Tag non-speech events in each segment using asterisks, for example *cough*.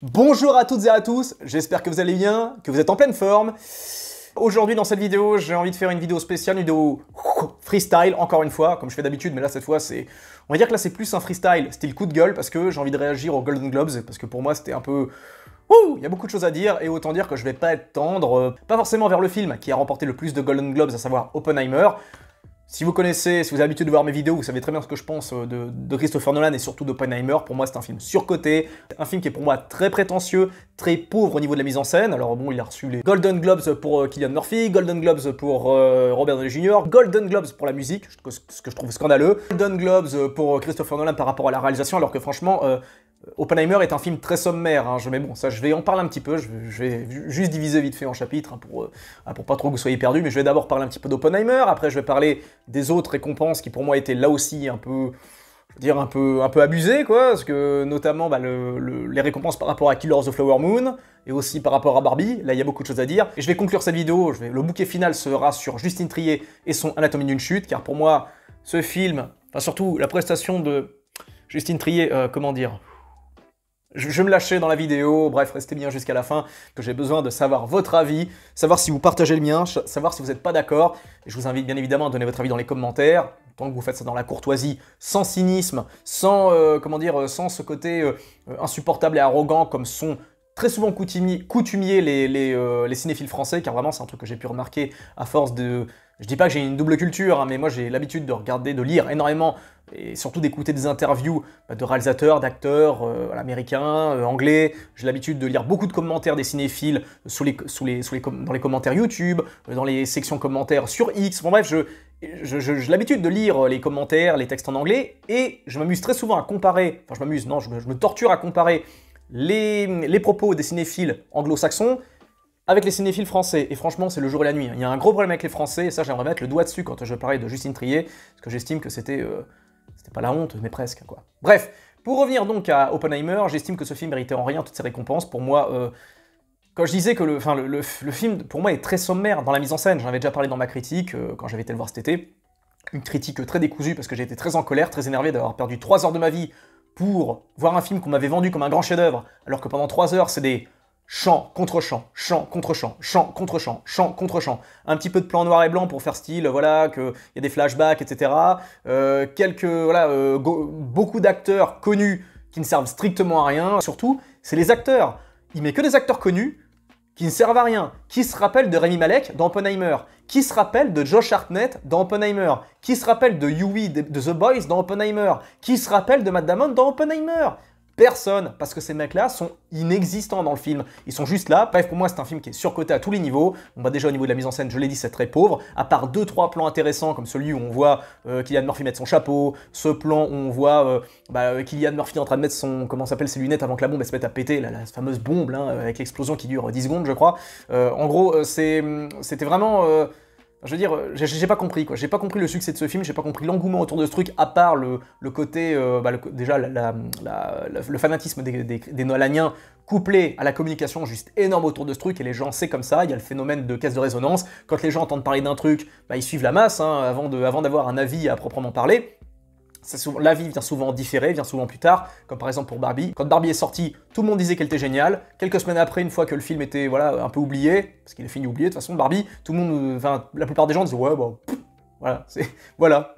Bonjour à toutes et à tous, j'espère que vous allez bien, que vous êtes en pleine forme. Aujourd'hui dans cette vidéo, j'ai envie de faire une vidéo spéciale, une vidéo freestyle, encore une fois, comme je fais d'habitude, mais là cette fois c'est... On va dire que là c'est plus un freestyle, style coup de gueule, parce que j'ai envie de réagir aux Golden Globes, parce que pour moi c'était un peu... Ouh, il y a beaucoup de choses à dire, et autant dire que je vais pas être tendre, euh, pas forcément vers le film qui a remporté le plus de Golden Globes, à savoir Oppenheimer, si vous connaissez, si vous avez l'habitude de voir mes vidéos, vous savez très bien ce que je pense euh, de, Christopher Nolan et surtout de d'Oppenheimer. Pour moi, c'est un film surcoté, un film qui est pour moi très prétentieux, très pauvre au niveau de la mise en scène. Alors bon, il a reçu les Golden Globes pour euh, Killian Murphy, Golden Globes pour euh, Robert Downey Jr., Golden Globes pour la musique, ce que je trouve scandaleux, Golden Globes pour Christopher Nolan par rapport à la réalisation, alors que franchement, Oppenheimer est un film très sommaire, hein, je, mais bon, ça je vais en parler un petit peu, je, vais juste diviser vite fait en chapitres hein, pour, euh, ah, pour pas trop que vous soyez perdus, mais je vais d'abord parler un petit peu d'Oppenheimer, après je vais parler des autres récompenses qui pour moi étaient là aussi un peu, dire, un peu, un peu abusées, quoi, parce que notamment bah, les récompenses par rapport à Killers of the Flower Moon, et aussi par rapport à Barbie, là il y a beaucoup de choses à dire, et je vais conclure cette vidéo, le bouquet final sera sur Justine Trier et son Anatomie d'une chute, car pour moi, ce film, enfin surtout la prestation de Justine Trier, euh, comment dire je me lâcher dans la vidéo, bref, restez bien jusqu'à la fin, que j'ai besoin de savoir votre avis, savoir si vous partagez le mien, savoir si vous n'êtes pas d'accord. Et je vous invite bien évidemment à donner votre avis dans les commentaires, tant que vous faites ça dans la courtoisie, sans cynisme, sans, euh, comment dire, euh, sans ce côté euh, insupportable et arrogant comme sont très souvent coutumiers les, cinéphiles français, car vraiment c'est un truc que j'ai pu remarquer à force de... Je dis pas que j'ai une double culture, hein, mais moi j'ai l'habitude de regarder, de lire énormément et surtout d'écouter des interviews bah, de réalisateurs, d'acteurs euh, américains, euh, anglais. J'ai l'habitude de lire beaucoup de commentaires des cinéphiles sous les, sous les, sous les dans les commentaires YouTube, euh, dans les sections commentaires sur X. Bon bref, j'ai l'habitude de lire les commentaires, les textes en anglais, et je m'amuse très souvent à comparer, enfin je m'amuse, non, je me, torture à comparer les, propos des cinéphiles anglo-saxons avec les cinéphiles français. Et franchement, c'est le jour et la nuit. Hein. Il y a un gros problème avec les Français, et ça, j'aimerais mettre le doigt dessus quand je parlais de Justine Trier, parce que j'estime que c'était... C'était pas la honte, mais presque, quoi. Bref, pour revenir donc à Oppenheimer, j'estime que ce film méritait en rien toutes ses récompenses. Pour moi, euh, quand je disais que le, le, film, pour moi, est très sommaire dans la mise en scène, j'en avais déjà parlé dans ma critique euh, quand j'avais été le voir cet été. Une critique très décousue parce que j'étais très en colère, très énervé d'avoir perdu trois heures de ma vie pour voir un film qu'on m'avait vendu comme un grand chef-d'œuvre, alors que pendant trois heures, c'est des Chant contre chant, chant contre chant, chant contre chant, chant contre chant. Un petit peu de plan noir et blanc pour faire style, voilà, qu'il y a des flashbacks, etc. Euh, quelques, voilà, euh, beaucoup d'acteurs connus qui ne servent strictement à rien. Surtout, c'est les acteurs. Il met que des acteurs connus qui ne servent à rien. Qui se rappelle de Rémi Malek dans Oppenheimer Qui se rappelle de Josh Hartnett dans Oppenheimer Qui se rappelle de Yui de, The Boys dans Oppenheimer Qui se rappelle de Matt Damon dans Oppenheimer personne parce que ces mecs-là sont inexistants dans le film. Ils sont juste là. Bref, pour moi, c'est un film qui est surcoté à tous les niveaux. On va bah, déjà au niveau de la mise en scène, je l'ai dit, c'est très pauvre. À part deux trois plans intéressants comme celui où on voit Kylian euh, Murphy mettre son chapeau, ce plan où on voit Kylian euh, bah, euh, Murphy en train de mettre son comment s'appelle ses lunettes avant que la bombe se mette à péter, la, fameuse bombe avec l'explosion qui dure 10 secondes, je crois. en gros, hum, c'était vraiment je veux dire, euh, j'ai pas compris quoi. J'ai pas compris le succès de ce film, j'ai pas compris l'engouement autour de ce truc, à part le, côté, euh, bah, déjà le fanatisme des, des, Nolaniens couplé à la communication juste énorme autour de ce truc, et les gens, c'est comme ça, il y a le phénomène de caisse de résonance. Quand les gens entendent parler d'un truc, bah, ils suivent la masse hein, avant d'avoir un avis à proprement parler. La vie vient souvent différer vient souvent plus tard, comme par exemple pour Barbie. Quand Barbie est sortie, tout le monde disait qu'elle était géniale. Quelques semaines après, une fois que le film était voilà, un peu oublié, parce qu'il est fini oublié de toute façon, Barbie, tout le monde, euh, enfin, la plupart des gens disaient ouais, bon, bah, voilà, c'est, *laughs* voilà,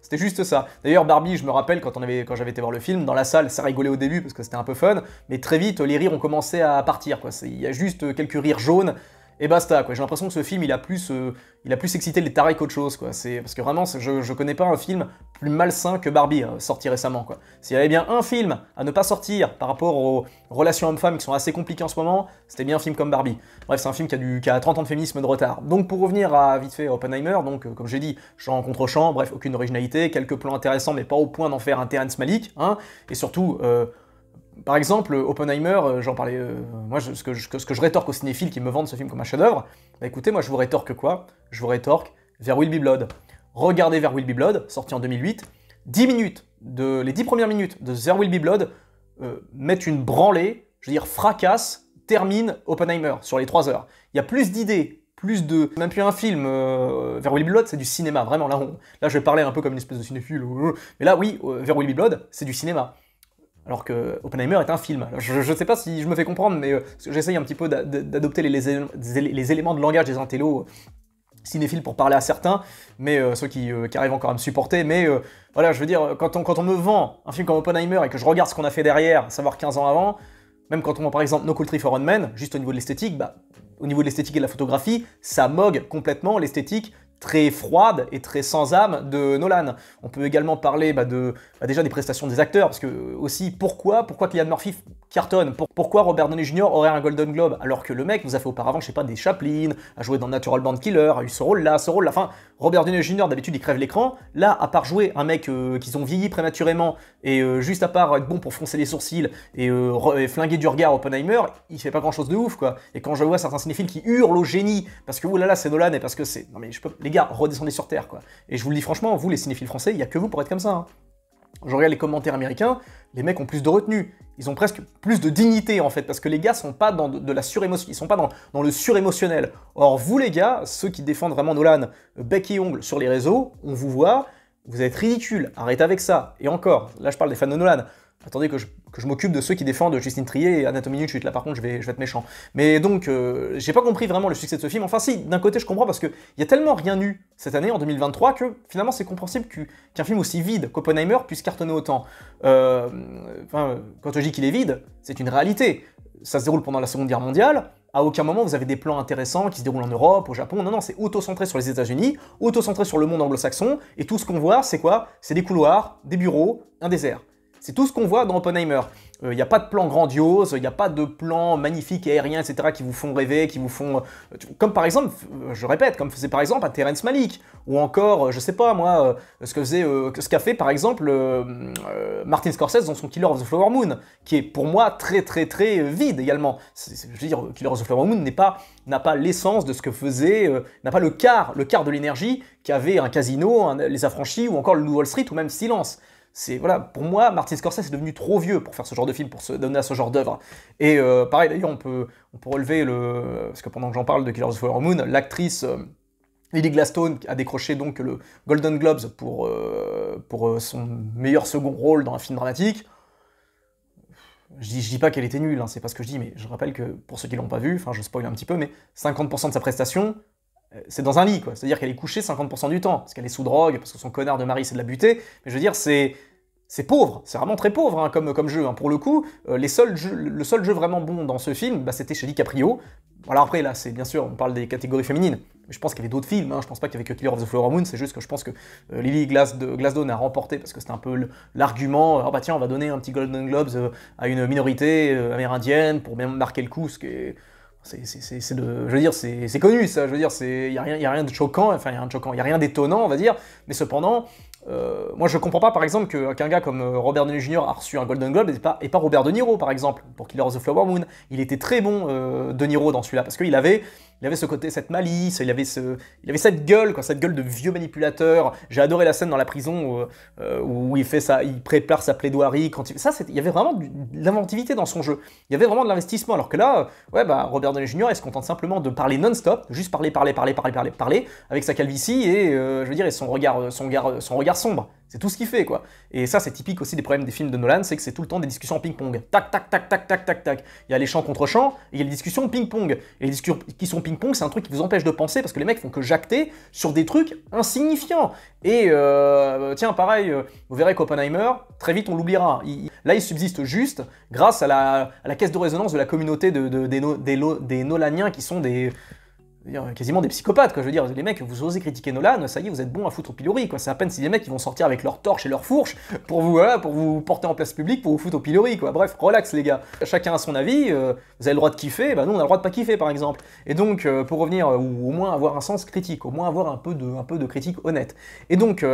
c'était juste ça. D'ailleurs, Barbie, je me rappelle quand, on avait, quand j'avais été voir le film, dans la salle, ça rigolait au début parce que c'était un peu fun, mais très vite, les rires ont commencé à partir. Quoi. Il y a juste euh, quelques rires jaunes et basta. J'ai l'impression que ce film, il a plus, euh, il a plus excité les tarés qu'autre chose. Quoi. Parce que vraiment, je, je connais pas un film plus malsain que Barbie, hein, sorti récemment. S'il y avait bien un film à ne pas sortir par rapport aux relations hommes-femmes qui sont assez compliquées en ce moment, c'était bien un film comme Barbie. Bref, c'est un film qui a, du, a 30 ans de féminisme de retard. Donc pour revenir à vite fait Oppenheimer, donc euh, comme j'ai dit, champ contre champ, bref, aucune originalité, quelques plans intéressants, mais pas au point d'en faire un Terrence Malik. Hein, et surtout... Euh, par exemple, Oppenheimer, euh, j'en parlais. Euh, moi, ce, que je, rétorque aux cinéphiles qui me vendent ce film comme un chef-d'œuvre, bah, écoutez, moi, je vous rétorque quoi Je vous rétorque Vers Will Be Blood. Regardez Vers Will Be Blood, sorti en 2008. 10 minutes, de, les dix premières minutes de There Will Be Blood euh, mettent une branlée, je veux dire, fracasse, termine Oppenheimer sur les trois heures. Il y a plus d'idées, plus de. Même plus un film, Vers Will Be Blood, c'est du cinéma, vraiment. Là, là, je vais parler un peu comme une espèce de cinéphile. Mais là, oui, Vers Will Be Blood, c'est du cinéma. Alors que Oppenheimer est un film. Je ne sais pas si je me fais comprendre, mais euh, j'essaye un petit peu d'adopter les, éléments de langage des intellos euh, cinéphiles pour parler à certains, mais euh, ceux qui, arrivent encore à me supporter, mais voilà, je veux dire, quand on, me vend un film comme Oppenheimer et que je regarde ce qu'on a fait derrière, savoir 15 ans avant, même quand on par exemple No Country for Men, juste au niveau de l'esthétique, bah, au niveau de l'esthétique et de la photographie, ça mogue complètement l'esthétique très froide et très sans âme de Nolan. On peut également parler bah, de, bah, déjà des prestations des acteurs, parce que euh, aussi pourquoi, pourquoi Cillian Murphy cartonne, pourquoi Robert Downey Jr. aurait un Golden Globe, alors que le mec nous a fait auparavant, je sais pas, des Chaplin, a joué dans Natural Band Killer, a eu ce rôle-là, ce rôle-là. Enfin, Robert Downey Jr. d'habitude il crève l'écran. Là, à part jouer un mec qui euh, qu'ils ont vieilli prématurément et euh, juste à part être bon pour froncer les sourcils et, flinguer du regard Oppenheimer, il fait pas grand-chose de ouf quoi. Et quand je vois certains cinéphiles qui hurlent au génie parce que oulala c'est Nolan et parce que c'est non mais je peux les gars, redescendez sur Terre, quoi. Et je vous le dis franchement, vous, les cinéphiles français, il n'y a que vous pour être comme ça. Hein. Je regarde les commentaires américains, les mecs ont plus de retenue, ils ont presque plus de dignité en fait, parce que les gars sont pas dans de, la surémotion, ils sont pas dans, dans le surémotionnel. Or vous les gars, ceux qui défendent vraiment Nolan, bec et ongle sur les réseaux, on vous voit, vous êtes ridicule, arrêtez avec ça. Et encore, là je parle des fans de Nolan, Attendez que je, m'occupe de ceux qui défendent Justine Trier et Anatomie d'une chute. Là, par contre, je vais, vais être méchant. Mais donc, euh, j'ai pas compris vraiment le succès de ce film. Enfin, si, d'un côté, je comprends parce qu'il y a tellement rien eu cette année, en 2023, que finalement, c'est compréhensible qu'un film aussi vide qu'Oppenheimer puisse cartonner autant. Euh, enfin, quand je dis qu'il est vide, c'est une réalité. Ça se déroule pendant la Seconde Guerre mondiale. À aucun moment vous avez des plans intéressants qui se déroulent en Europe, au Japon. Non, non, c'est auto-centré sur les États-Unis, auto-centré sur le monde anglo-saxon. Et tout ce qu'on voit, c'est quoi C'est des couloirs, des bureaux, un désert. C'est tout ce qu'on voit dans Oppenheimer. Il euh, n'y a pas de plan grandiose, il n'y a pas de plan magnifique aérien, etc., qui vous font rêver, qui vous font. Euh, comme par exemple, euh, je répète, comme faisait par exemple à Terence Malik, ou encore, je sais pas moi, ce qu'a ce qu'a fait par exemple Martin Scorsese dans son Killer of the Flower Moon, qui est pour moi très très très vide également. je veux dire, Killer of the Flower Moon n'a pas, l'essence de ce que faisait, n'a pas le quart, le quart de l'énergie qu'avait un casino, les affranchis, ou encore le New Wall Street, ou même Silence c'est voilà, pour moi, Martin Scorsese est devenu trop vieux pour faire ce genre de film, pour se donner à ce genre d'œuvre. Et euh, pareil, d'ailleurs, on peut, on peut relever le, parce que pendant que j'en parle de Killers of the Flower Moon, l'actrice euh, Lily Gladstone a décroché donc le Golden Globes pour, euh, pour son meilleur second rôle dans un film dramatique. Je dis, dis pas qu'elle était nulle, hein, c'est pas ce que je dis, mais je rappelle que pour ceux qui l'ont pas vu, enfin je spoil un petit peu, mais 50% de sa prestation, euh, c'est dans un lit, quoi. C'est-à-dire qu'elle est couchée 50% du temps, parce qu'elle est sous drogue, parce que son connard de mari, c'est de la buter Mais je veux dire, c'est. C'est pauvre, c'est vraiment très pauvre hein, comme, comme jeu. Hein. Pour le coup, euh, les seuls le seul jeu vraiment bon dans ce film, bah, c'était chez Caprio. Voilà, après, là, c'est bien sûr, on parle des catégories féminines. Mais je pense qu'il y avait d'autres films, hein. je pense pas qu'il y avait que Killer of the Flower Moon, c'est juste que je pense que euh, Lily Glass a remporté parce que c'était un peu l'argument, ah bah tiens, on va donner un petit Golden Globes à une minorité amérindienne pour bien marquer le coup, ce qui c'est de, je veux dire, c'est connu ça. Je veux dire, c'est, il y a rien, y a rien de choquant. Enfin, il y a rien de choquant, il y a rien d'étonnant, on va dire. Mais cependant, euh, moi je comprends pas, par exemple, qu'un gars comme euh, Robert Downey Jr. a reçu un Golden Globe et pas, et pas Robert De Niro, par exemple, pour Killer of the Flower Moon. Il était très bon euh, De Niro dans celui-là parce qu'il avait il avait ce côté, cette malice, il avait, ce, il avait cette gueule, quoi, cette gueule de vieux manipulateur. J'ai adoré la scène dans la prison où, euh, il fait ça, il prépare sa plaidoirie. Quand il, ça, il y avait vraiment de l'inventivité dans son jeu. Il y avait vraiment de l'investissement. Alors que là, ouais, bah, Robert Downey Jr. il se contente simplement de parler non-stop, juste parler, parler, parler, parler, parler, parler, avec sa calvitie et, euh, je veux dire, et son regard, son regard, son regard sombre. C'est tout ce qu'il fait, quoi. Et ça, c'est typique aussi des problèmes des films de Nolan, c'est que c'est tout le temps des discussions ping-pong. Tac, tac, tac, tac, tac, tac, tac. Il y a les champs contre champs, et il y a les discussions ping-pong. Et les discussions qui sont ping-pong, c'est un truc qui vous empêche de penser, parce que les mecs font que jacter sur des trucs insignifiants. Et euh, euh, tiens, pareil, euh, vous verrez qu'Oppenheimer, très vite, on l'oubliera. là, il subsiste juste grâce à la, caisse de résonance de la communauté de, des Nolaniens qui sont des quasiment des psychopathes, quoi. Je veux dire, les mecs, vous osez critiquer Nolan, ça y est, vous êtes bon à foutre au pilori, quoi. C'est à peine si les mecs, ils vont sortir avec leur torche et leur fourche pour vous, voilà, pour vous porter en place publique, pour vous foutre au pilori, quoi. Bref, relax, les gars. Chacun a son avis, euh, vous avez le droit de kiffer, bah nous, on a le droit de pas kiffer, par exemple. Et donc, euh, pour revenir, euh, ou au moins avoir un sens critique, au moins avoir un peu de, un peu de critique honnête. Et donc,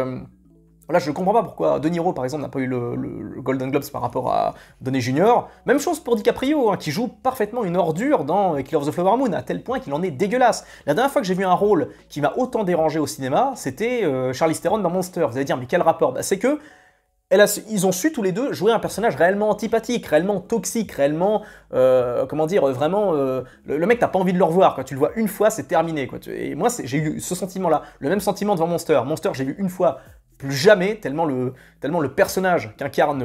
voilà, je comprends pas pourquoi De Niro, par exemple, n'a pas eu le, Golden Globes par rapport à Donny Junior. Même chose pour DiCaprio, hein, qui joue parfaitement une ordure dans Killer of the Flower Moon, à tel point qu'il en est dégueulasse. La dernière fois que j'ai vu un rôle qui m'a autant dérangé au cinéma, c'était Charlie euh, Charlize Theron dans Monster. Vous allez dire, mais quel rapport bah, C'est que elle ils ont su tous les deux jouer un personnage réellement antipathique, réellement toxique, réellement, euh, comment dire, vraiment, euh, le, mec, mec t'as pas envie de le revoir, quand tu le vois une fois c'est terminé, quoi. Et moi j'ai eu ce sentiment-là, le même sentiment devant Monster. Monster j'ai vu une fois, plus jamais, tellement le, tellement le personnage qu'incarne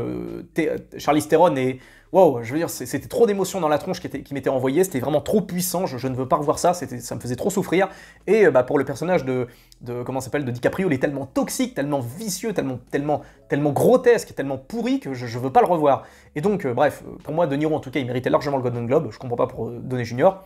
euh, Charlie Theron est. Wow, je veux dire, c'était trop d'émotions dans la tronche qui, m'étaient envoyées, m'était c'était vraiment trop puissant, je, ne veux pas revoir ça, ça me faisait trop souffrir. Et euh, bah, pour le personnage de, de comment s'appelle, de DiCaprio, il est tellement toxique, tellement vicieux, tellement, tellement, tellement grotesque, tellement pourri que je, ne veux pas le revoir. Et donc, euh, bref, pour moi, De Niro, en tout cas, il méritait largement le Golden Globe, je comprends pas pour Donner Junior.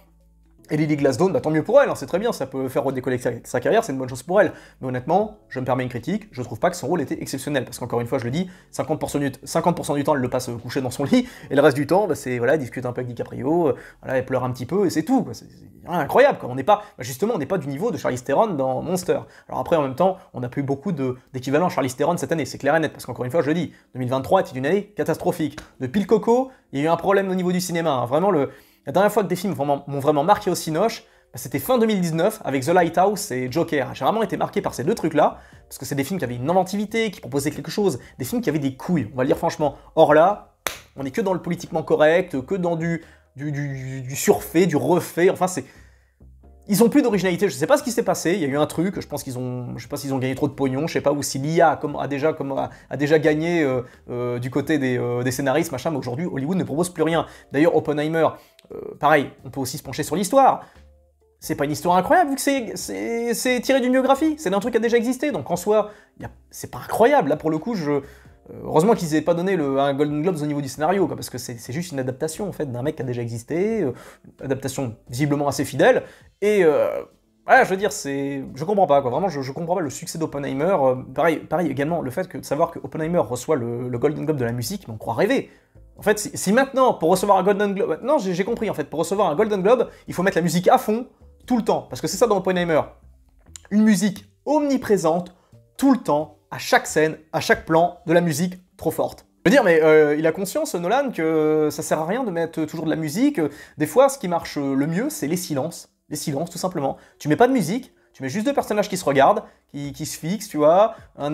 Et Lily Glassdawn, bah, tant mieux pour elle, hein, c'est très bien, ça peut faire redécoller sa, carrière, c'est une bonne chose pour elle. Mais honnêtement, je me permets une critique, je trouve pas que son rôle était exceptionnel, parce qu'encore une fois, je le dis, 50%, du, temps, elle le passe euh, coucher dans son lit, et le reste du temps, bah, c'est, voilà, elle discute un peu avec DiCaprio, euh, voilà, elle pleure un petit peu, et c'est tout. C'est incroyable, quoi. On n'est pas, bah, justement, on n'est pas du niveau de Charlie Theron dans Monster. Alors après, en même temps, on n'a plus beaucoup d'équivalents Charlie Theron cette année, c'est clair et net, parce qu'encore une fois, je le dis, 2023 était une année catastrophique. Depuis le coco, il y a eu un problème au niveau du cinéma, hein. vraiment le la dernière fois que des films m'ont vraiment marqué au Cinoche, bah, c'était fin 2019 avec The Lighthouse et Joker. J'ai vraiment été marqué par ces deux trucs-là, parce que c'est des films qui avaient une inventivité, qui proposaient quelque chose, des films qui avaient des couilles, on va le dire franchement. Or là, on n'est que dans le politiquement correct, que dans du, du, surfait, du refait, enfin c'est... Ils ont plus d'originalité, je sais pas ce qui s'est passé, il y a eu un truc, je pense qu'ils ont, je sais pas s'ils ont gagné trop de pognon, je sais pas, ou si l'IA a, déjà, comme, a, déjà gagné euh, euh, du côté des, euh, des scénaristes, machin, mais aujourd'hui Hollywood ne propose plus rien. D'ailleurs, Oppenheimer, euh, pareil, on peut aussi se pencher sur l'histoire. C'est pas une histoire incroyable vu que c'est tiré d'une biographie, c'est d'un truc qui a déjà existé, donc en soi, c'est pas incroyable. Là pour le coup, je, euh, Heureusement qu'ils n'avaient pas donné le, un Golden Globes au niveau du scénario, parce que c'est juste une adaptation en fait d'un mec qui a déjà existé, euh, adaptation visiblement assez fidèle, et voilà, je veux dire, c'est, je comprends pas quoi, vraiment, je, comprends pas le succès d'Oppenheimer. pareil, pareil également, le fait que de savoir que Oppenheimer reçoit le, Golden Globe de la musique, m'en on croit rêver. En fait, si, maintenant, pour recevoir un Golden Globe, non, j'ai compris en fait, pour recevoir un Golden Globe, il faut mettre la musique à fond tout le temps, parce que c'est ça dans Oppenheimer. Une musique omniprésente tout le temps, à chaque scène, à chaque plan, de la musique trop forte. Je veux dire, mais euh, il a conscience, Nolan, que ça sert à rien de mettre toujours de la musique. Des fois, ce qui marche le mieux, c'est les silences. Les silences, tout simplement. Tu mets pas de musique, tu mets juste deux personnages qui se regardent, qui, se fixent, tu vois. Un,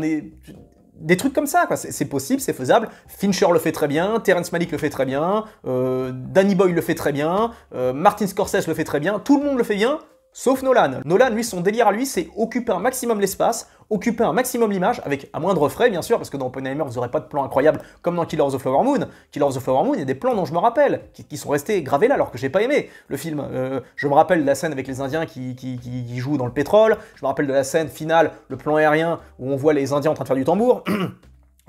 des trucs comme ça, quoi. C'est possible, c'est faisable. Fincher le fait très bien, Terence Malick le fait très bien, euh, Danny Boyle le fait très bien, euh, Martin Scorsese le fait très bien, tout le monde le fait bien, Sauf Nolan. Nolan, lui, son délire à lui, c'est occuper un maximum l'espace, occuper un maximum l'image, avec un moindre frais, bien sûr, parce que dans Oppenheimer, vous n'aurez pas de plan incroyable comme dans Killers of the Flower Moon. Killers of the Flower Moon, il y a des plans dont je me rappelle, qui, sont restés gravés là, alors que j'ai pas aimé le film. Euh, je me rappelle de la scène avec les Indiens qui, qui, jouent dans le pétrole, je me rappelle de la scène finale, le plan aérien, où on voit les Indiens en train de faire du tambour. *clears throat*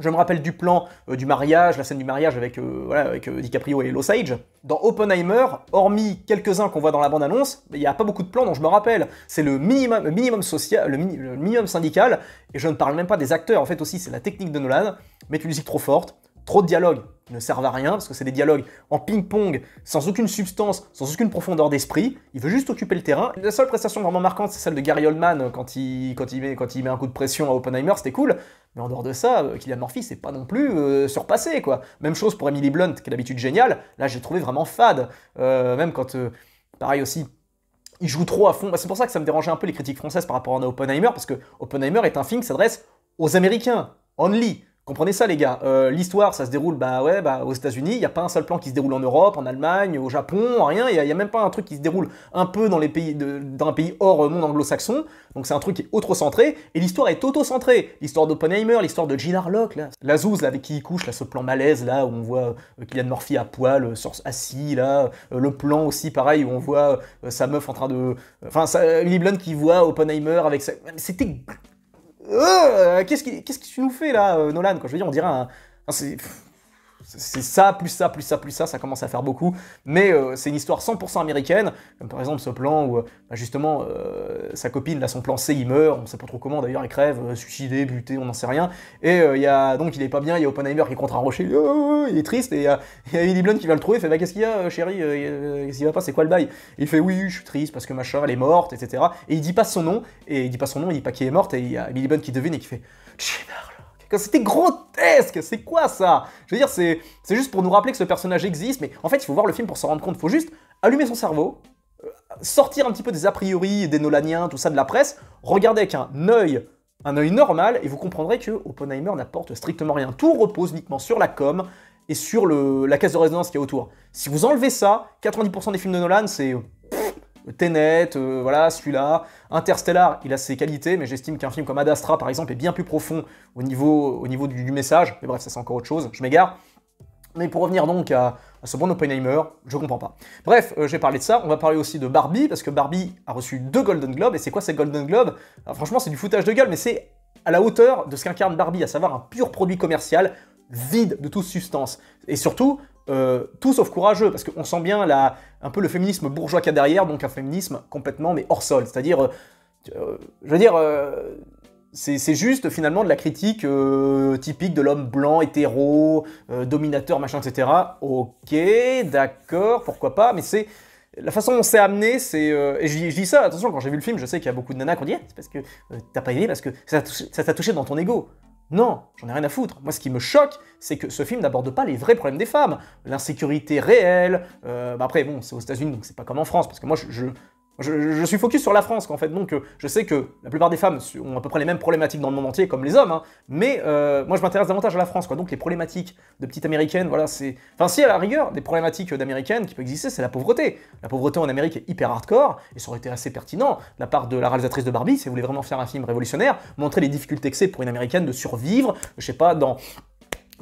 Je me rappelle du plan euh, du mariage, la scène du mariage avec, euh, euh, DiCaprio et Losage. Dans Oppenheimer, hormis quelques-uns qu'on voit dans la bande-annonce, il n'y a pas beaucoup de plans dont je me rappelle. C'est le minimum, social, le minimum syndical, et je ne parle même pas des acteurs. En fait aussi, c'est la technique de Nolan, mettre une musique trop forte, Trop de dialogues ne servent à rien parce que c'est des dialogues en ping-pong, sans aucune substance, sans aucune profondeur d'esprit. Il veut juste occuper le terrain. La seule prestation vraiment marquante, c'est celle de Gary Oldman euh, quand il, met, quand il un coup de pression à Oppenheimer, c'était cool. Mais en dehors de ça, euh, Murphy, c'est pas non plus euh, surpassé quoi. Même chose pour Emily Blunt, qui est d'habitude géniale. Là, j'ai trouvé vraiment fade. même quand, pareil aussi, il joue trop à fond. Bah, c'est pour ça que ça me dérangeait un peu les critiques françaises par rapport à Oppenheimer, parce que Oppenheimer est un film qui s'adresse aux Américains, only. Comprenez ça, les gars. Euh, l'histoire, ça se déroule bah, ouais, bah, aux États-Unis. Il n'y a pas un seul plan qui se déroule en Europe, en Allemagne, au Japon, rien. Il n'y a, même pas un truc qui se déroule un peu dans les pays d'un pays hors monde anglo-saxon. Donc c'est un truc qui est auto-centré. Et l'histoire est auto-centrée. L'histoire d'Oppenheimer, l'histoire de Gene Harlock, La Zouz, avec qui il couche, là, ce plan malaise, là, où on voit euh, Kylian Murphy à poil, euh, assis, là. le plan aussi, pareil, où on voit sa meuf en train de. Enfin, Lily Blunt qui voit Oppenheimer avec sa. C'était euh, qu'est-ce, que tu nous fais là, euh, Nolan Quand Je veux dire, on dirait un c'est ça, plus ça, plus ça, plus ça, ça commence à faire beaucoup. Mais euh, c'est une histoire 100% américaine, comme par exemple ce plan où euh, bah, justement euh, sa copine, là, son plan C, il meurt, on sait pas trop comment d'ailleurs, il crève, suicidé, buté, on n'en sait rien. Et il y a donc il est pas bien, il y a Oppenheimer qui est contre un rocher, il oh, oh, oh, est triste, et *laughs* il y a, Blunt qui va le trouver, fait bah qu'est-ce qu'il y a, chérie, qu'est-ce va pas, c'est quoi le bail Il fait oui, je suis triste parce que ma elle est morte, etc. Et il dit pas son nom, et il dit pas son nom, il dit pas qui est morte, et il y a Emily Blunt qui devine et qui fait c'était grotesque C'est quoi ça Je veux dire, c'est juste pour nous rappeler que ce personnage existe, mais en fait, il faut voir le film pour s'en rendre compte. Il faut juste allumer son cerveau, euh, sortir un petit peu des a priori, des Nolaniens, tout ça de la presse, regarder avec un œil un œil normal et vous comprendrez que Oppenheimer n'apporte strictement rien. Tout repose uniquement sur la com et sur la case de résonance qui est autour. Si vous enlevez ça, 90% des films de Nolan, c'est Tenet, euh, voilà, celui-là. Interstellar, il a ses qualités, mais j'estime qu'un film comme Ad Astra, par exemple, est bien plus profond au niveau, au niveau du, message. Mais bref, ça c'est encore autre chose, je m'égare. Mais pour revenir donc à, ce bon Oppenheimer, je comprends pas. Bref, euh, j'ai parlé de ça, on va parler aussi de Barbie, parce que Barbie a reçu deux Golden Globes, et c'est quoi ces Golden Globes Franchement, c'est du foutage de gueule, mais c'est à la hauteur de ce qu'incarne Barbie, à savoir un pur produit commercial, vide de toute substance. Et surtout, euh, tout sauf courageux, parce qu'on sent bien la, un peu le féminisme bourgeois qu'il y a derrière, donc un féminisme complètement mais hors sol. C'est-à-dire, euh, je veux dire, euh, c'est juste finalement de la critique typique de l'homme blanc, hétéro, dominateur, machin, etc. Ok, d'accord, pourquoi pas, mais c'est la façon dont on s'est amené, c'est. et je, dis ça, attention, quand j'ai vu le film, je sais qu'il y a beaucoup de nanas qui ont dit eh, c'est parce que t'as pas aimé, parce que ça t'a touché dans ton ego. Non, j'en ai rien à foutre. Moi, ce qui me choque, c'est que ce film n'aborde pas les vrais problèmes des femmes. L'insécurité réelle. Euh, bah, après, bon, c'est aux États-Unis, donc c'est pas comme en France, parce que moi, je, je, suis focus sur la France, en fait, donc euh, je sais que la plupart des femmes ont à peu près les mêmes problématiques dans le monde entier, comme les hommes, hein. mais euh, moi je m'intéresse davantage à la France, quoi. Donc les problématiques de petites américaines, voilà, c'est. Enfin, si à la rigueur, des problématiques euh, d'américaines qui peuvent exister, c'est la pauvreté. La pauvreté en Amérique est hyper hardcore, et ça aurait été assez pertinent de la part de la réalisatrice de Barbie, si elle voulait vraiment faire un film révolutionnaire, montrer les difficultés que c'est pour une américaine de survivre, je sais pas, dans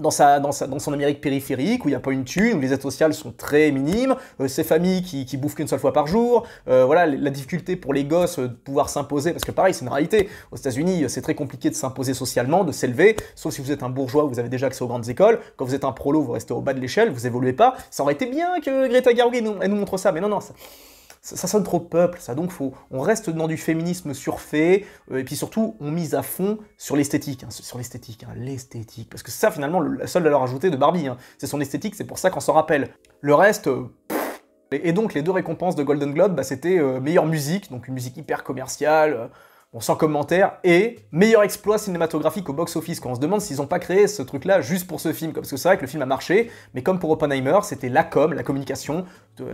dans, sa, dans, dans son Amérique périphérique, où il n'y a pas une thune, où les aides sociales sont très minimes, ces euh, familles qui, qui bouffent qu'une seule fois par jour, euh, voilà, la difficulté pour les gosses de pouvoir s'imposer, parce que pareil, c'est une réalité. Aux États-Unis, euh, c'est très compliqué de s'imposer socialement, de s'élever, sauf si vous êtes un bourgeois, vous avez déjà accès aux grandes écoles. Quand vous êtes un prolo, vous restez au bas de l'échelle, vous évoluez pas. Ça aurait été bien que Greta Garbo nous, nous montre ça, mais non, non, ça, sonne trop peuple, ça. Donc faut, on reste dans du féminisme surfait, euh, et puis surtout, on mise à fond sur l'esthétique, hein. sur l'esthétique, hein, l'esthétique. Parce que ça, finalement, la seule valeur ajoutée de Barbie, hein, c'est son esthétique, c'est pour ça qu'on s'en rappelle. Le reste, euh, et donc les deux récompenses de Golden Globe, bah, c'était euh, meilleure musique, donc une musique hyper commerciale, on sans commentaire, et meilleur exploit cinématographique au box-office, quand on se demande s'ils n'ont pas créé ce truc-là juste pour ce film, parce que c'est vrai que le film a marché, mais comme pour Oppenheimer, c'était la com, la communication,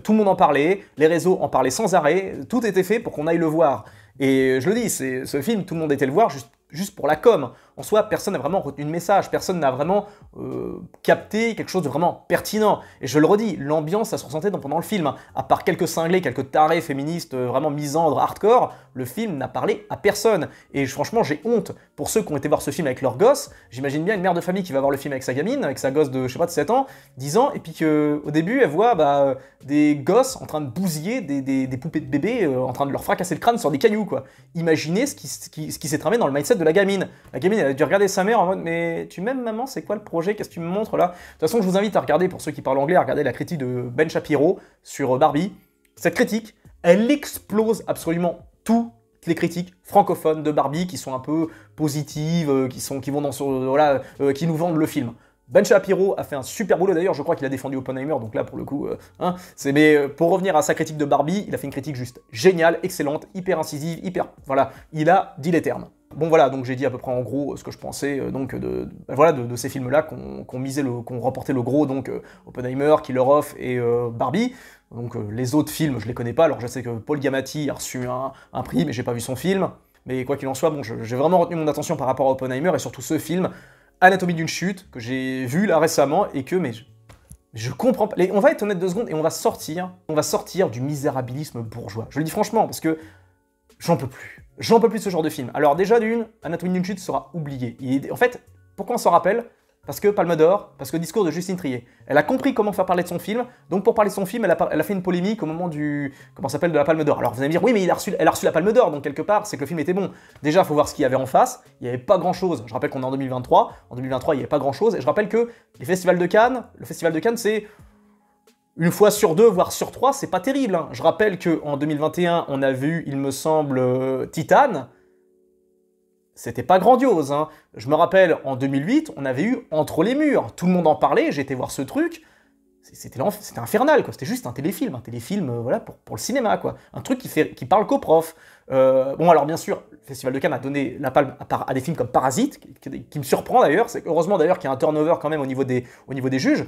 tout le monde en parlait, les réseaux en parlaient sans arrêt, tout était fait pour qu'on aille le voir. Et je le dis, ce film, tout le monde était le voir juste, juste pour la com en soi, personne n'a vraiment retenu le message, personne n'a vraiment euh, capté quelque chose de vraiment pertinent. Et je le redis, l'ambiance, ça se ressentait pendant le film. Hein. À part quelques cinglés, quelques tarés féministes euh, vraiment misandres, hardcore, le film n'a parlé à personne. Et franchement, j'ai honte pour ceux qui ont été voir ce film avec leurs gosses. J'imagine bien une mère de famille qui va voir le film avec sa gamine, avec sa gosse de, je sais pas, de 7 ans, 10 ans, et puis qu'au début, elle voit bah, euh, des gosses en train de bousiller des, poupées de bébé, en train de leur fracasser le crâne sur des cailloux, quoi. Imaginez ce qui, s'est tramé dans le mindset de la gamine. La gamine, elle euh, a dû regarder sa mère en mode Mais tu m'aimes, maman C'est quoi le projet Qu'est-ce que tu me montres là De toute façon, je vous invite à regarder, pour ceux qui parlent anglais, à regarder la critique de Ben Shapiro sur euh, Barbie. Cette critique, elle explose absolument toutes les critiques francophones de Barbie qui sont un peu positives, euh, qui, sont, qui, vont dans ce, qui nous vendent le film. Ben Shapiro a fait un super boulot d'ailleurs, je crois qu'il a défendu Oppenheimer, donc là pour le coup, euh, hein, c'est mais euh, pour revenir à sa critique de Barbie, il a fait une critique juste géniale, excellente, hyper incisive, hyper voilà, il a dit les termes. Bon voilà, donc j'ai dit à peu près en gros euh, ce que je pensais donc de, ben voilà de, ces films-là qu'on misait le qu'on remportait le gros donc Oppenheimer, Killer Off et Barbie. Donc les autres films, je les connais pas. Alors je sais que Paul Giamatti a reçu un, prix, mais j'ai pas vu son film. Mais quoi qu'il en soit, bon, j'ai vraiment retenu mon attention par rapport à Oppenheimer et surtout ce film. Anatomie d'une chute, que j'ai vu là récemment et que, mais je, comprends pas. Et on va être honnête deux secondes et on va sortir, on va sortir du misérabilisme bourgeois. Je le dis franchement parce que j'en peux plus. J'en peux plus de ce genre de film. Alors déjà d'une, Anatomie d'une chute sera oublié. Et en fait, pourquoi on s'en rappelle parce que Palme d'Or, parce que discours de Justine Trier. Elle a compris comment faire parler de son film, donc pour parler de son film, elle a, fait une polémique au moment du. Comment s'appelle De la Palme d'Or. Alors vous allez me dire, oui, mais elle a reçu la Palme d'Or, donc quelque part, c'est que le film était bon. Déjà, il faut voir ce qu'il y avait en face, il n'y avait pas grand chose. Je rappelle qu'on est en 2023, en 2023, il n'y avait pas grand chose, et je rappelle que les festivals de Cannes, le festival de Cannes, c'est une fois sur deux, voire sur trois, c'est pas terrible. Hein. Je rappelle qu'en 2021, on a vu, il me semble, euh, Titane c'était pas grandiose. Hein. Je me rappelle, en 2008, on avait eu Entre les murs. Tout le monde en parlait, j'étais voir ce truc. C'était infernal, quoi. C'était juste un téléfilm, un téléfilm euh, voilà, pour, pour, le cinéma, quoi. Un truc qui, fait, qui parle coprof. profs. Euh, bon, alors bien sûr, le Festival de Cannes a donné la palme à, des films comme Parasite, qui, me surprend d'ailleurs. C'est heureusement d'ailleurs qu'il y a un turnover quand même au niveau des, au niveau des juges.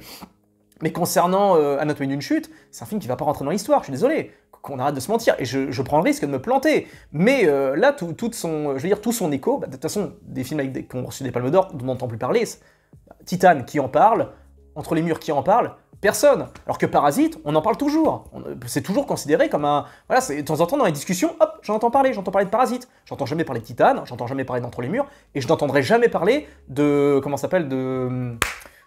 Mais concernant euh, Anatomie d'une chute, c'est un film qui va pas rentrer dans l'histoire, je suis désolé qu'on arrête de se mentir. Et je, prends le risque de me planter. Mais euh, là, tout, son, je veux dire, tout son écho, bah, de toute façon, des films avec des, qui ont reçu des palmes d'or, dont on n'entend plus parler, Titane, bah, Titan qui en parle, Entre les murs qui en parle, personne. Alors que Parasite, on en parle toujours. C'est toujours considéré comme un. Voilà, de temps en temps dans les discussions, hop, j'en entends parler, j'entends parler de Parasite. J'entends jamais parler de Titane, j'entends jamais parler d'Entre les murs, et je n'entendrai jamais parler de. Comment s'appelle De. Hum,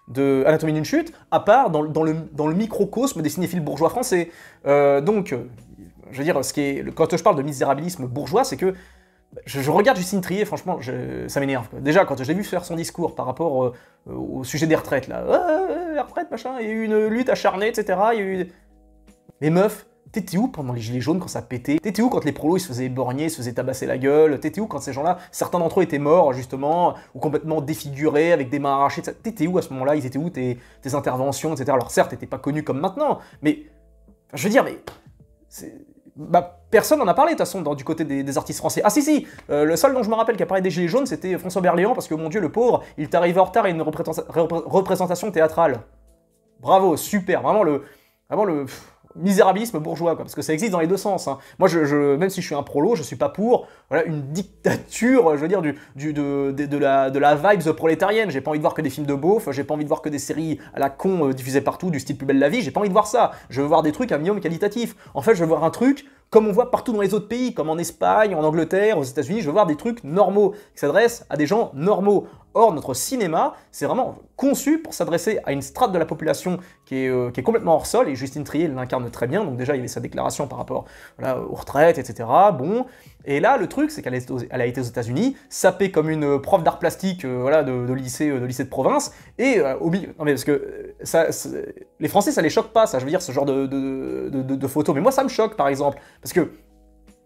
de Anatomie d'une chute, à part dans, dans, le, dans le microcosme des cinéphiles bourgeois français. Euh, donc, euh, je veux dire, ce qui est, quand je parle de misérabilisme bourgeois, c'est que je, regarde Justine Trier, franchement, ça m'énerve. Déjà, quand je l'ai vu faire son discours par rapport euh, au sujet des retraites, là, retraite, machin, il y a eu une lutte acharnée, etc., il y a eu... Les meufs. T'étais où pendant les gilets jaunes quand ça pétait T'étais où quand les prolos ils se faisaient borgner, ils se faisaient tabasser la gueule T'étais où quand ces gens-là, certains d'entre eux étaient morts justement, ou complètement défigurés, avec des mains arrachées T'étais où à ce moment-là Ils étaient où tes, interventions, etc. Alors certes, t'étais pas connu comme maintenant, mais je veux dire, mais bah, personne n'en a parlé de toute façon du côté des, artistes français. Ah si si, euh, le seul dont je me rappelle qui a parlé des Gilets jaunes, c'était François Berléand, parce que mon dieu le pauvre, il tarrive en retard à une représentation théâtrale. Bravo, super, vraiment le... Vraiment le misérabilisme bourgeois, quoi, parce que ça existe dans les deux sens. Hein. Moi, je, je, même si je suis un prolo, je suis pas pour voilà, une dictature, je veux dire, du, du de, de, la, de la vibe prolétarienne. J'ai pas envie de voir que des films de beauf, j'ai pas envie de voir que des séries à la con euh, diffusées partout, du style Plus belle la vie, j'ai pas envie de voir ça. Je veux voir des trucs à minimum qualitatif. En fait, je veux voir un truc comme on voit partout dans les autres pays, comme en Espagne, en Angleterre, aux États-Unis, je veux voir des trucs normaux qui s'adressent à des gens normaux. Or, notre cinéma, c'est vraiment conçu pour s'adresser à une strate de la population qui est, euh, complètement hors sol, et Justine Trier l'incarne très bien, donc déjà il y avait sa déclaration par rapport aux retraites, etc. Bon, et là le truc c'est qu'elle a été aux États-Unis, sapée comme une euh, prof d'art plastique euh, voilà, de, lycée, de province, et au milieu. Non mais parce que ça, les Français ça les choque pas, ça, je veux dire, ce genre de, de photos, mais moi ça me choque par exemple, parce que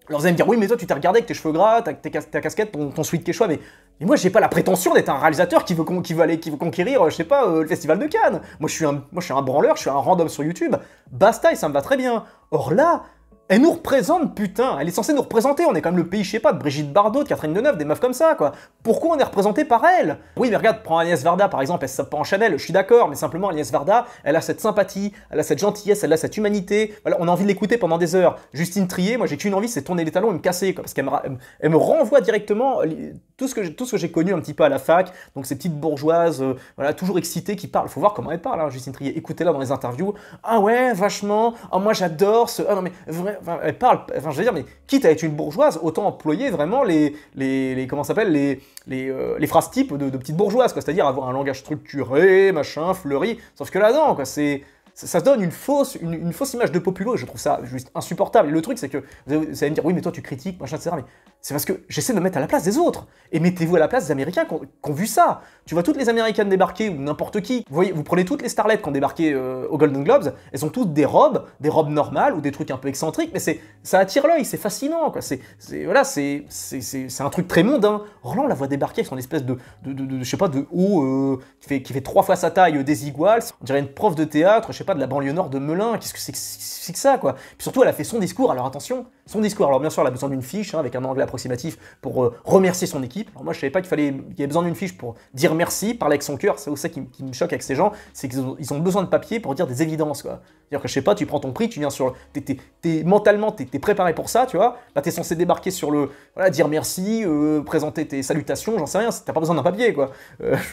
alors vous allez me dire, oui, mais toi, tu t'es regardé avec tes cheveux gras, ta, casquette, ton, ton sweat quechua, mais, mais moi, j'ai pas la prétention d'être un réalisateur qui veut, qui veut aller, qui veut conquérir, euh, je sais pas, euh, le festival de Cannes. Moi je, suis un, moi, je suis un branleur, je suis un random sur YouTube. Basta, et ça me va très bien. Or là, elle nous représente, putain Elle est censée nous représenter, on est quand même le pays, je sais pas, de Brigitte Bardot, de Catherine Deneuve, des meufs comme ça, quoi. Pourquoi on est représenté par elle Oui, mais regarde, prends Agnès Varda, par exemple, elle se pas en Chanel, je suis d'accord, mais simplement Agnès Varda, elle a cette sympathie, elle a cette gentillesse, elle a cette humanité, voilà, on a envie de l'écouter pendant des heures. Justine Trier, moi j'ai qu'une envie, c'est tourner les talons et me casser, quoi, parce qu'elle me, renvoie directement euh, tout ce que j'ai connu un petit peu à la fac, donc ces petites bourgeoises, euh, voilà, toujours excitées qui parlent, faut voir comment elle parle, hein, Justine Trier, écoutez-la dans les interviews, ah ouais, vachement, ah moi j'adore ce, ah non mais vrai, elle parle, enfin, je veux dire, mais quitte à être une bourgeoise, autant employer vraiment les, les, comment s'appelle, les, les, euh, phrases types de, petites bourgeoises, quoi. C'est-à-dire avoir un langage structuré, machin, fleuri. Sauf que là, dedans quoi, c'est ça, ça, donne une fausse, une, fausse image de Populo et je trouve ça juste insupportable. Et le truc, c'est que vous allez, me dire, oui, mais toi, tu critiques, machin, etc. Mais c'est parce que j'essaie de me mettre à la place des autres. Et mettez-vous à la place des Américains qui ont, vu ça. Tu vois toutes les Américaines débarquer ou n'importe qui. Vous voyez, vous prenez toutes les starlettes qui ont débarqué euh, aux au Golden Globes, elles ont toutes des robes, des robes normales ou des trucs un peu excentriques, mais c'est ça attire l'œil, c'est fascinant, quoi. C'est voilà, c'est c'est un truc très mondain. Roland la voit débarquer avec son espèce de, de, de, je sais pas de haut euh, qui fait qui fait trois fois sa taille, euh, des iguales. On dirait une prof de théâtre, je sais pas de la banlieue nord de Melun, qu'est-ce que c'est que, ça, quoi Puis surtout, elle a fait son discours, alors attention, son discours. Alors bien sûr, elle a besoin d'une fiche, hein, avec un angle approximatif, pour euh, remercier son équipe. Alors moi, je savais pas qu'il fallait, qu'il y avait besoin d'une fiche pour dire merci, parler avec son cœur, c'est ça qui, me choque avec ces gens, c'est qu'ils ont, besoin de papier pour dire des évidences, quoi. cest dire que, je sais pas, tu prends ton prix, tu viens sur... t'es mentalement, t'es préparé pour ça, tu vois Là, t'es censé débarquer sur le... Voilà, dire merci, euh, présenter tes salutations, j'en sais rien, t'as pas besoin d'un papier, quoi. Euh, *laughs*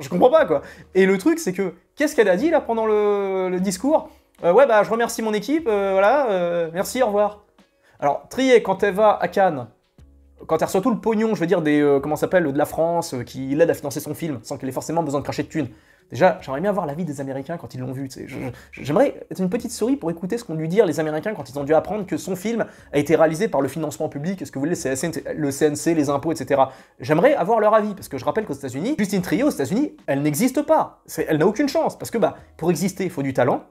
Je comprends pas, quoi. Et le truc, c'est que, qu'est-ce qu'elle a dit, là, pendant le, discours euh, Ouais, bah, je remercie mon équipe, euh, voilà, euh, merci, au revoir. Alors, Trier, quand elle va à Cannes, quand elle reçoit tout le pognon, je veux dire, des, comment s'appelle, de la France, qui l'aide à financer son film, sans qu'elle ait forcément besoin de cracher de thunes, Déjà, j'aimerais bien voir l'avis des Américains quand ils l'ont vu. J'aimerais être une petite souris pour écouter ce qu'ont dû dire les Américains quand ils ont dû apprendre que son film a été réalisé par le financement public, ce que vous voulez, le CNC, les impôts, etc. J'aimerais avoir leur avis, parce que je rappelle qu'aux États-Unis, Justine Trio, aux États-Unis, elle n'existe pas. Elle n'a aucune chance, parce que bah, pour exister, il faut du talent,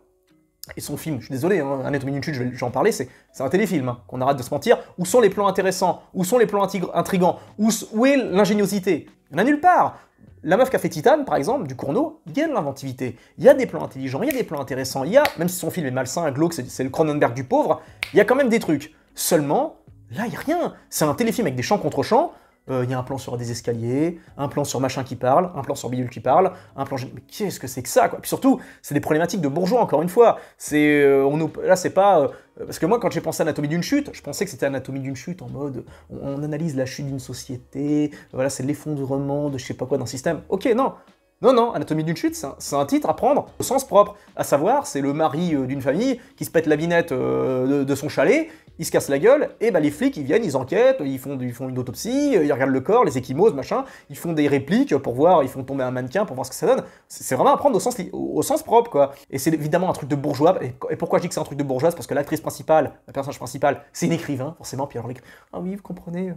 et son film, je suis désolé, hein, un être minute, je vais, j'en parler, c'est, un téléfilm, hein, qu'on arrête de se mentir. Où sont les plans intéressants Où sont les plans intrigants où, où, est l'ingéniosité Il n'y en a nulle part la meuf qui a Titan, par exemple, du Cournot, il y a de l'inventivité, il y a des plans intelligents, il y a des plans intéressants, il y a, même si son film est malsain, glauque, c'est le Cronenberg du pauvre, il y a quand même des trucs. Seulement, là, il n'y a rien. C'est un téléfilm avec des champs contre champs, euh, il y a un plan sur des escaliers, un plan sur machin qui parle, un plan sur bidule qui parle, un plan. Mais qu'est-ce que c'est que ça quoi Puis surtout, c'est des problématiques de bourgeois encore une fois. C'est euh, on là c'est pas euh, parce que moi quand j'ai pensé à anatomie d'une chute, je pensais que c'était anatomie d'une chute en mode on, analyse la chute d'une société, voilà c'est l'effondrement de je sais pas quoi d'un système. Ok non. Non, non, Anatomie d'une chute, c'est un, titre à prendre au sens propre. À savoir, c'est le mari d'une famille qui se pète la binette de son chalet ils se cassent la gueule, et bah, les flics, ils viennent, ils enquêtent, ils font, ils font une autopsie, euh, ils regardent le corps, les échymoses, machin, ils font des répliques pour voir, ils font tomber un mannequin pour voir ce que ça donne. C'est vraiment à prendre au sens, au sens propre, quoi. Et c'est évidemment un truc de bourgeois, et pourquoi je dis que c'est un truc de bourgeois Parce que l'actrice principale, la personnage principale, c'est une écrivain, forcément, puis alors, ah oui, vous comprenez, euh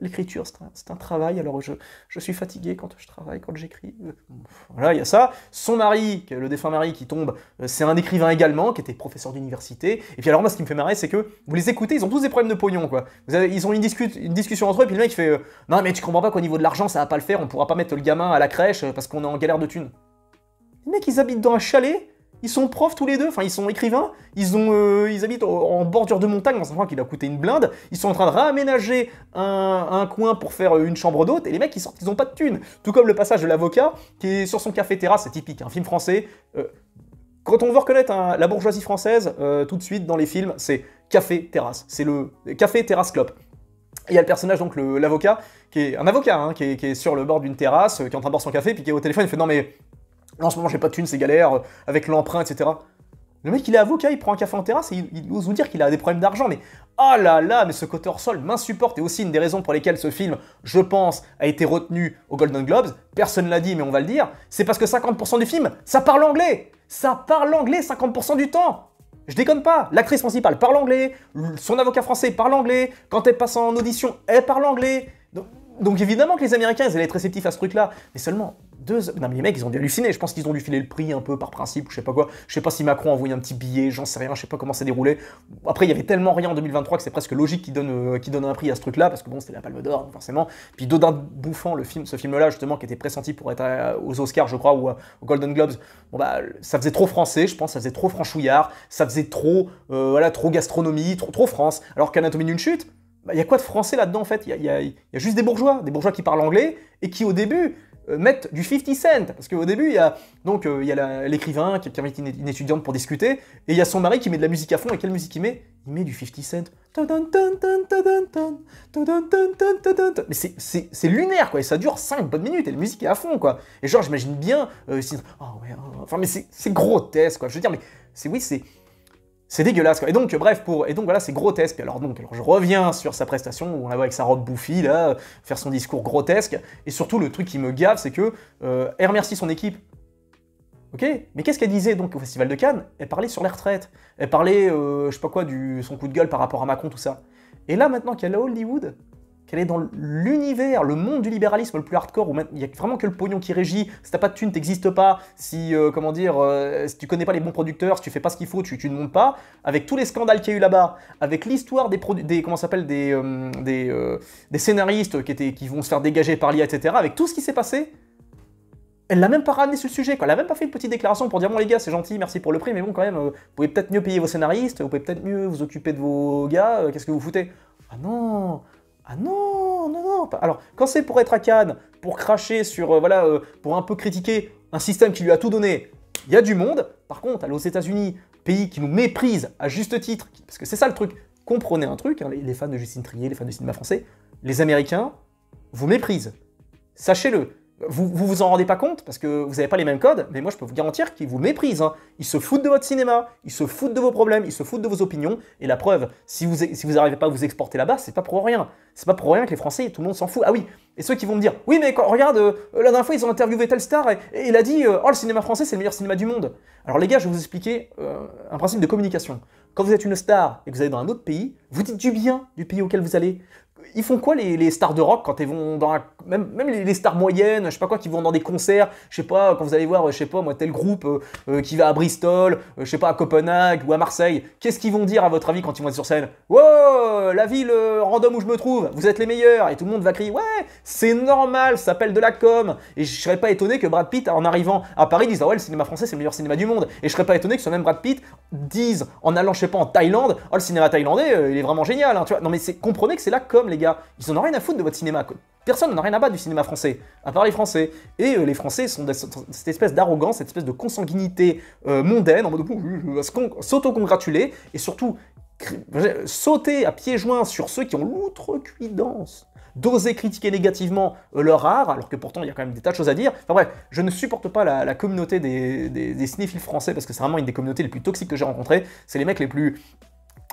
l'écriture, c'est un, travail. Alors, je, je, suis fatigué quand je travaille, quand j'écris. Euh, voilà, il y a ça. Son mari, le défunt mari qui tombe, euh, c'est un écrivain également, qui était professeur d'université. Et puis, alors, moi, ce qui me fait marrer, c'est que vous les écoutez, ils ont tous des problèmes de pognon, quoi. ils ont une, discussion entre eux, et puis le mec, il fait euh, Non, mais tu comprends pas qu'au niveau de l'argent, ça va pas le faire, on pourra pas mettre le gamin à la crèche parce qu'on est en galère de thunes. Les mecs, ils habitent dans un chalet ils sont profs tous les deux, enfin ils sont écrivains, ils, ont, euh, ils habitent en bordure de montagne dans un coin qui a coûté une blinde, ils sont en train de réaménager un, coin pour faire euh, une chambre d'hôte, et les mecs ils sortent, ils ont pas de thunes. Tout comme le passage de l'avocat qui est sur son café terrasse, c'est typique, un film français. Euh, quand on veut reconnaître la bourgeoisie française, tout de suite dans les films, c'est café terrasse, c'est le café terrasse clope. Il y a le personnage, donc l'avocat, qui est un avocat, hein, qui, est, qui, est, sur le bord d'une terrasse, qui est en train de boire son café, puis qui est au téléphone, il fait Non, mais en ce moment, j'ai pas de thunes, c'est galère, euh, avec l'emprunt, etc. Le mec, il est avocat, il prend un café en terrasse et il, ose vous dire qu'il a des problèmes d'argent, mais oh là là, mais ce côté hors sol m'insupporte et aussi une des raisons pour lesquelles ce film, je pense, a été retenu aux Golden Globes. Personne l'a dit, mais on va le dire. C'est parce que 50% du film, ça parle anglais. Ça parle anglais 50% du temps. Je déconne pas, l'actrice principale parle anglais, son avocat français parle anglais, quand elle passe en audition, elle parle anglais. Donc, donc évidemment que les Américains, ils allaient être réceptifs à ce truc-là. Mais seulement, non, mais les mecs, ils ont dû halluciner. Je pense qu'ils ont dû filer le prix un peu par principe, je sais pas quoi. Je sais pas si Macron a envoyé un petit billet, j'en sais rien, je sais pas comment c'est déroulé. Après, il y avait tellement rien en 2023 que c'est presque logique euh, qu'ils donnent, un prix à ce truc-là, parce que bon, c'était la Palme d'Or, forcément. Puis Dodin Bouffant, le film, ce film-là, justement, qui était pressenti pour être aux Oscars, je crois, ou aux Golden Globes, bon, bah, ça faisait trop français, je pense, ça faisait trop franchouillard, ça faisait trop, euh, voilà, trop gastronomie, trop, trop France. Alors qu'Anatomie d'une chute, bah, il y a quoi de français là-dedans en fait Il y, y a, juste des bourgeois, des bourgeois qui parlent anglais et qui au début, euh, mettre du 50 cent. Parce qu'au début, il y a donc euh, il y a l'écrivain qui invite une, étudiante pour discuter, et il y a son mari qui met de la musique à fond, et quelle musique il met Il met du 50 cent. Mais c'est lunaire, quoi, et ça dure 5 bonnes minutes, et la musique est à fond, quoi. Et genre, j'imagine bien... Euh, ah ah, enfin, mais c'est grotesque, quoi. Je veux dire, mais c'est oui, c'est... C'est dégueulasse, quoi. Et donc, bref, pour... Et donc, voilà, c'est grotesque. alors, donc, alors, je reviens sur sa prestation, on la voit avec sa robe bouffie, là, faire son discours grotesque. Et surtout, le truc qui me gave, c'est que elle euh, remercie son équipe. Ok Mais qu'est-ce qu'elle disait, donc, au Festival de Cannes Elle parlait sur les retraites. Elle parlait, euh, je sais pas quoi, du son coup de gueule par rapport à Macron, tout ça. Et là, maintenant qu'elle est à Hollywood, qu'elle est dans l'univers, le monde du libéralisme le plus hardcore, où il n'y a vraiment que le pognon qui régit, si t'as pas de thunes, t'existes pas, si, euh, comment dire, euh, si tu connais pas les bons producteurs, si tu fais pas ce qu'il faut, tu, ne montes pas, avec tous les scandales qu'il y a eu là-bas, avec l'histoire des, des, comment s'appelle, des, euh, des, scénaristes qui, étaient, qui vont se faire dégager par l'IA, etc., avec tout ce qui s'est passé, elle l'a même pas ramené sur le sujet, quoi. elle n'a même pas fait une petite déclaration pour dire bon les gars c'est gentil, merci pour le prix, mais bon quand même, vous pouvez peut-être mieux payer vos scénaristes, vous pouvez peut-être mieux vous occuper de vos gars, qu'est-ce que vous foutez Ah non ah non, non, non. Alors, quand c'est pour être à Cannes, pour cracher sur, euh, voilà, euh, pour un peu critiquer un système qui lui a tout donné, il y a du monde. Par contre, aller aux États-Unis, pays qui nous méprise à juste titre, parce que c'est ça le truc. Comprenez un truc, hein, les fans de Justine Trier, les fans de cinéma français, les Américains vous méprisent. Sachez-le. Vous, vous, vous en rendez pas compte parce que vous n'avez pas les mêmes codes, mais moi je peux vous garantir qu'ils vous méprisent. Hein. Ils se foutent de votre cinéma, ils se foutent de vos problèmes, ils se foutent de vos opinions. Et la preuve, si vous si vous n'arrivez pas à vous exporter là-bas, c'est pas pour rien. C'est pas pour rien que les Français, tout le monde s'en fout. Ah oui, et ceux qui vont me dire, oui mais quand, regarde, euh, la dernière fois ils ont interviewé tel star et, il a dit, euh, oh le cinéma français c'est le meilleur cinéma du monde. Alors les gars, je vais vous expliquer euh, un principe de communication. Quand vous êtes une star et que vous allez dans un autre pays, vous dites du bien du pays auquel vous allez ils font quoi les, stars de rock quand ils vont dans même, même les, stars moyennes, je sais pas quoi, qui vont dans des concerts, je sais pas, quand vous allez voir, euh, je sais pas, moi, tel groupe euh, euh, qui va à Bristol, je sais pas, à Copenhague ou à Marseille, qu'est-ce qu'ils vont dire à votre avis quand ils vont être sur scène Wow, la ville random où je me trouve, vous êtes les meilleurs Et tout le monde va crier, ouais, c'est normal, ça s'appelle de la com Et je serais pas étonné que Brad Pitt, en arrivant à Paris, dise, ah ouais, le cinéma français, c'est le meilleur cinéma du monde. Et je serais pas étonné que ce même Brad Pitt dise, en allant, je sais pas, en Thaïlande, oh, le cinéma thaïlandais, il est vraiment génial, hein, tu vois. Non mais c'est comprenez que c'est la com les gars. Ils n'en ont rien à foutre de votre cinéma. Personne n'en a rien à battre du cinéma français, à part les Français. Et euh, les Français sont cette espèce d'arrogance, cette espèce de consanguinité euh, mondaine, en mode s'auto-congratuler, et surtout euh, sauter à pieds joints sur ceux qui ont l'outrecuidance d'oser critiquer négativement leur art, alors que pourtant il y a quand même des tas de choses à dire. Enfin bref, je ne supporte pas la, communauté des, des, cinéphiles français parce que c'est vraiment une des communautés les plus toxiques que j'ai rencontrées. C'est les mecs les plus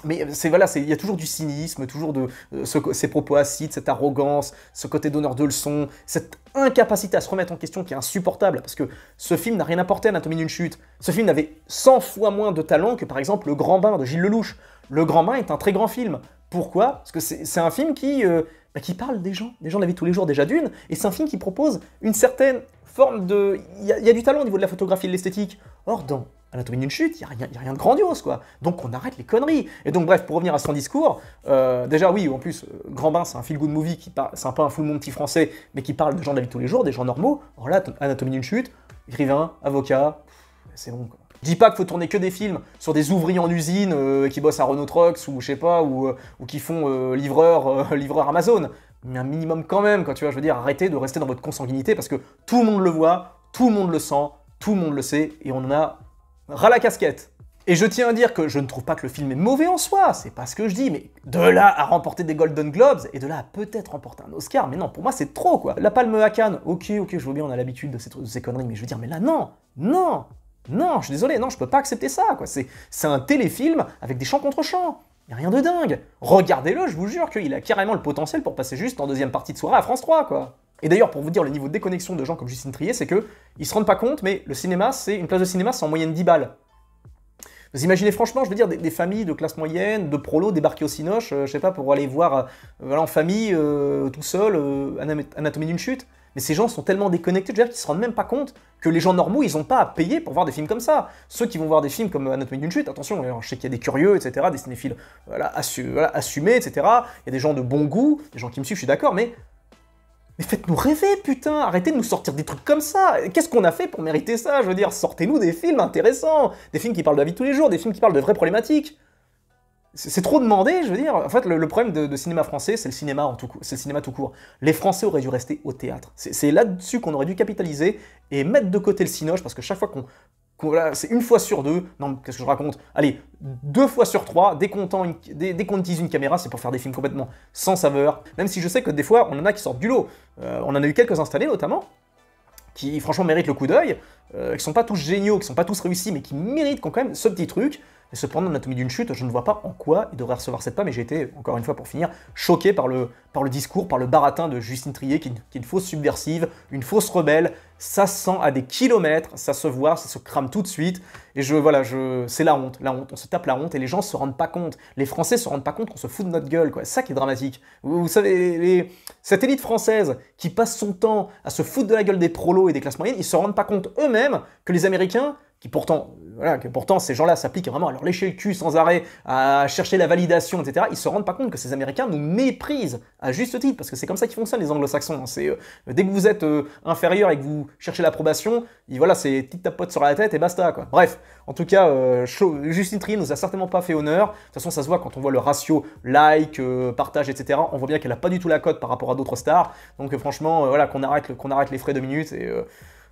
mais c'est voilà, il y a toujours du cynisme, toujours de euh, ces propos acides, cette arrogance, ce côté donneur de leçons, cette incapacité à se remettre en question qui est insupportable parce que ce film n'a rien apporté à Anatomie d'une chute. Ce film n'avait 100 fois moins de talent que par exemple Le Grand Bain de Gilles Lelouch. Le Grand Bain est un très grand film. Pourquoi Parce que c'est un film qui, euh, bah, qui parle des gens, des gens de la vie tous les jours déjà d'une, et c'est un film qui propose une certaine forme de... Il y, y, a du talent au niveau de la photographie et de l'esthétique. Or, dans Anatomie d'une chute, il n'y a, rien de grandiose, quoi. Donc on arrête les conneries. Et donc, bref, pour revenir à son discours, euh, déjà, oui, en plus, euh, Grand Bain, c'est un feel-good movie, qui parle, c'est un peu un full petit français, mais qui parle de gens de la vie tous les jours, des gens normaux. Alors là, Anatomie d'une chute, écrivain, avocat, c'est bon, quoi. Dis pas qu'il faut tourner que des films sur des ouvriers en usine euh, qui bossent à Renault Trucks ou je sais pas, ou, qui font livreur, *laughs* livreur Amazon. Mais un minimum quand même, quand tu vois, je veux dire, arrêtez de rester dans votre consanguinité parce que tout le monde le voit, tout le monde le sent, tout le monde le sait et on en a ras la casquette. Et je tiens à dire que je ne trouve pas que le film est mauvais en soi, c'est pas ce que je dis, mais de là à remporter des Golden Globes, et de là à peut-être remporter un Oscar, mais non, pour moi c'est trop quoi. La palme à Cannes, ok, ok, je vois bien, on a l'habitude de, ces, conneries, mais je veux dire, mais là non, non, non, je suis désolé, non, je peux pas accepter ça quoi. C'est un téléfilm avec des champs contre chants. Y a rien de dingue. Regardez-le, je vous jure qu'il a carrément le potentiel pour passer juste en deuxième partie de soirée à France 3 quoi. Et d'ailleurs, pour vous dire le niveau de déconnexion de gens comme Justine Trier, c'est que ils se rendent pas compte, mais le cinéma, c'est une place de cinéma, c'est en moyenne 10 balles. Vous imaginez franchement, je veux dire, des, familles de classe moyenne, de prolos débarquer au Cinoche, euh, je sais pas, pour aller voir euh, en famille, euh, tout seul, Anatomie d'une chute. Mais ces gens sont tellement déconnectés, je veux dire, qu'ils se rendent même pas compte que les gens normaux, ils n'ont pas à payer pour voir des films comme ça. Ceux qui vont voir des films comme Anatomie d'une chute, attention, je sais qu'il y a des curieux, etc., des cinéphiles voilà, assumés, etc. Il y a des gens de bon goût, des gens qui me suivent, je suis d'accord, mais mais faites-nous rêver, putain Arrêtez de nous sortir des trucs comme ça Qu'est-ce qu'on a fait pour mériter ça Je veux dire, sortez-nous des films intéressants Des films qui parlent de la vie de tous les jours, des films qui parlent de vraies problématiques c'est trop demandé, je veux dire. En fait, le, problème de, cinéma français, c'est le cinéma en tout, c'est le cinéma tout court. Les Français auraient dû rester au théâtre. C'est là-dessus qu'on aurait dû capitaliser et mettre de côté le cinoche, parce que chaque fois qu'on voilà, c'est une fois sur deux. Non, qu'est-ce que je raconte Allez, deux fois sur trois, dès qu'on utilise une caméra, c'est pour faire des films complètement sans saveur. Même si je sais que des fois, on en a qui sortent du lot. Euh, on en a eu quelques installés notamment, qui franchement méritent le coup d'œil, qui euh, qui sont pas tous géniaux, qui sont pas tous réussis, mais qui méritent quand même ce petit truc. Et cependant, l'anatomie d'une chute, je ne vois pas en quoi il devrait recevoir cette pas mais j'ai été, encore une fois pour finir, choqué par le, par le discours, par le baratin de Justine Trier, qui, est une fausse subversive, une fausse rebelle. Ça sent à des kilomètres, ça se voit, ça se crame tout de suite. Et je, voilà, je, c'est la honte, la honte. On se tape la honte et les gens se rendent pas compte. Les Français se rendent pas compte On se fout de notre gueule, quoi. C'est ça qui est dramatique. Vous, savez, cette élite française qui passe son temps à se foutre de la gueule des prolos et des classes moyennes, ils se rendent pas compte eux-mêmes que les Américains qui pourtant, voilà, que pourtant ces gens-là s'appliquent vraiment à leur lécher le cul sans arrêt, à chercher la validation, etc., ils se rendent pas compte que ces Américains nous méprisent à juste titre, parce que c'est comme ça qu'ils fonctionnent les Anglo-Saxons. Hein. C'est euh, dès que vous êtes euh, inférieur et que vous cherchez l'approbation, voilà, c'est petite tapote sur la tête et basta quoi. Bref, en tout cas, Justine euh, Justin nous a certainement pas fait honneur. De toute façon, ça se voit quand on voit le ratio like, partage, etc. On voit bien qu'elle n'a pas du tout la cote par rapport à d'autres stars. Donc franchement, voilà, qu'on arrête, qu'on arrête les frais de minutes et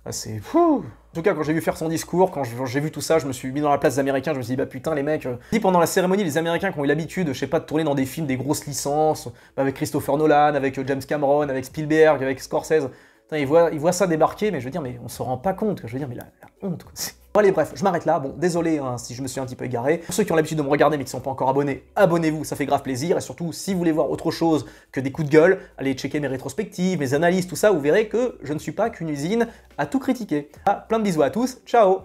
ah, c'est fou en tout cas, quand j'ai vu faire son discours, quand j'ai vu tout ça, je me suis mis dans la place des Américains, je me suis dit, bah putain, les mecs. Si euh. pendant la cérémonie, les Américains qui ont eu l'habitude, je sais pas, de tourner dans des films des grosses licences, avec Christopher Nolan, avec euh, James Cameron, avec Spielberg, avec Scorsese, il, voit, ça débarquer, mais je veux dire, mais on se rend pas compte. Je veux dire, mais la, honte, *laughs* Bon, Allez, bref, je m'arrête là. Bon, désolé hein, si je me suis un petit peu égaré. Pour ceux qui ont l'habitude de me regarder mais qui ne sont pas encore abonnés, abonnez-vous, ça fait grave plaisir. Et surtout, si vous voulez voir autre chose que des coups de gueule, allez checker mes rétrospectives, mes analyses, tout ça. Vous verrez que je ne suis pas qu'une usine à tout critiquer. Ah, plein de bisous à tous. Ciao